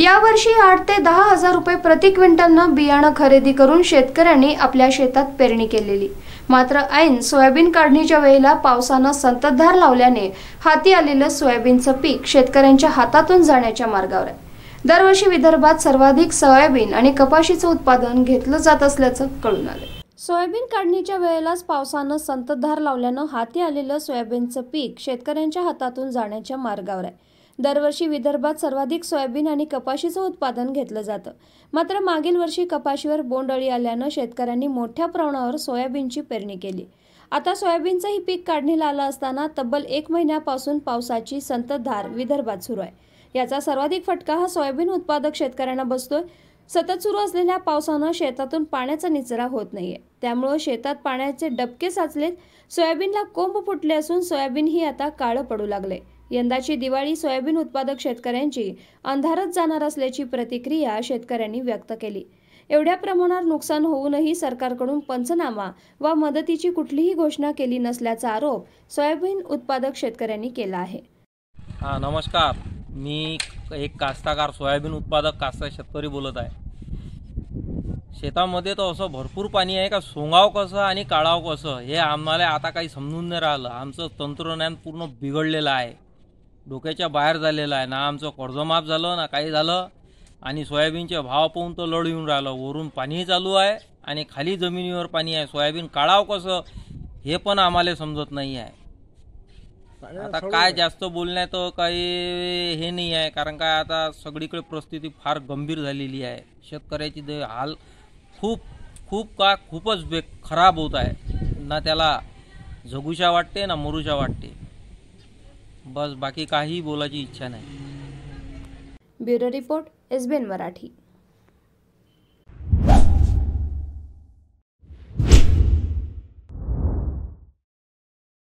यावर्षी आठ ते दहा हजार रुपये प्रति क्विंटलनं बियाणं खरेदी करून शेतकऱ्यांनी आपल्या शेतात पेरणी केलेली मात्र ऐन सोयाबीन काढणीच्या वेळेला पावसानं संततधार लावल्याने हाती आलेलं सोयाबीनचं पीक शेतकऱ्यांच्या हातातून जाण्याच्या मार्गावर आहे दरवर्षी विदर्भात सर्वाधिक सोयाबीन आणि कपाशीचं उत्पादन घेतलं जात असल्याचं कळून आलं सोयाबीन काढणीच्या वेळेलाच पावसानं संततधार लावल्यानं हाती आलेलं सोयाबीनचं पीक शेतकऱ्यांच्या हातातून जाण्याच्या मार्गावर आहे दरवर्षी विदर्भात सर्वाधिक सोयाबीन आणि कपाशीचं उत्पादन घेतलं जातं मात्र मागील वर्षी कपाशीवर बोंडअळी आल्यानं शेतकऱ्यांनी मोठ्या प्रमाणावर सोयाबीनची पेरणी केली आता सोयाबीनचंही पीक काढणीला आलं असताना तब्बल एक महिन्यापासून पावसाची संततधार विदर्भात सुरू आहे याचा सर्वाधिक फटका हा सोयाबीन उत्पादक शेतकऱ्यांना बसतोय सतत सुरू असलेल्या पावसानं शेतातून पाण्याचा निचरा होत नाहीये त्यामुळं शेतात पाण्याचे डबके साचलेत सोयाबीनला कोंब फुटले असून सोयाबीन ही आता काळं पडू लागले यंदाची दिवाळी सोयाबीन उत्पादक शेतकऱ्यांची अंधारच जाणार असल्याची प्रतिक्रिया शेतकऱ्यांनी व्यक्त केली एवढ्या प्रमाणात नुकसान होऊनही सरकारकडून पंचनामा वा मदतीची कुठलीही घोषणा केली नसल्याचा आरोप सोयाबीन उत्पादक शेतकऱ्यांनी केला आहे नमस्कार मी एक कास्ताकार सोयाबीन उत्पादक कास्ता शेतकरी बोलत आहे शेतामध्ये तर असं भरपूर पाणी आहे का सोंगाव कसं आणि काळाव कसं हे आम्हाला आता काही समजून नाही राहिलं आमचं तंत्रज्ञान पूर्ण बिघडलेलं आहे डोक्याच्या बाहेर झालेलं आहे ना आमचं कर्जमाफ झालं ना काही झालं आणि सोयाबीनचे भाव पाहून तर लढ येऊन राहिलं वरून पाणीही चालू आहे आणि खाली जमिनीवर पाणी आहे सोयाबीन काढावं कसं हे पण आम्हाला समजत नाही आहे आता काय जास्त बोलण्यात काही हे नाही आहे कारण काय आता सगळीकडे परिस्थिती फार गंभीर झालेली आहे शेतकऱ्याची हाल खूप खूप का खूपच बे खराब होत आहे ना त्याला जगूशा वाटते ना मरूशा वाटते बस बाकी काही बोलायची इच्छा नाही ब्युरो रिपोर्ट एसबीएन मराठी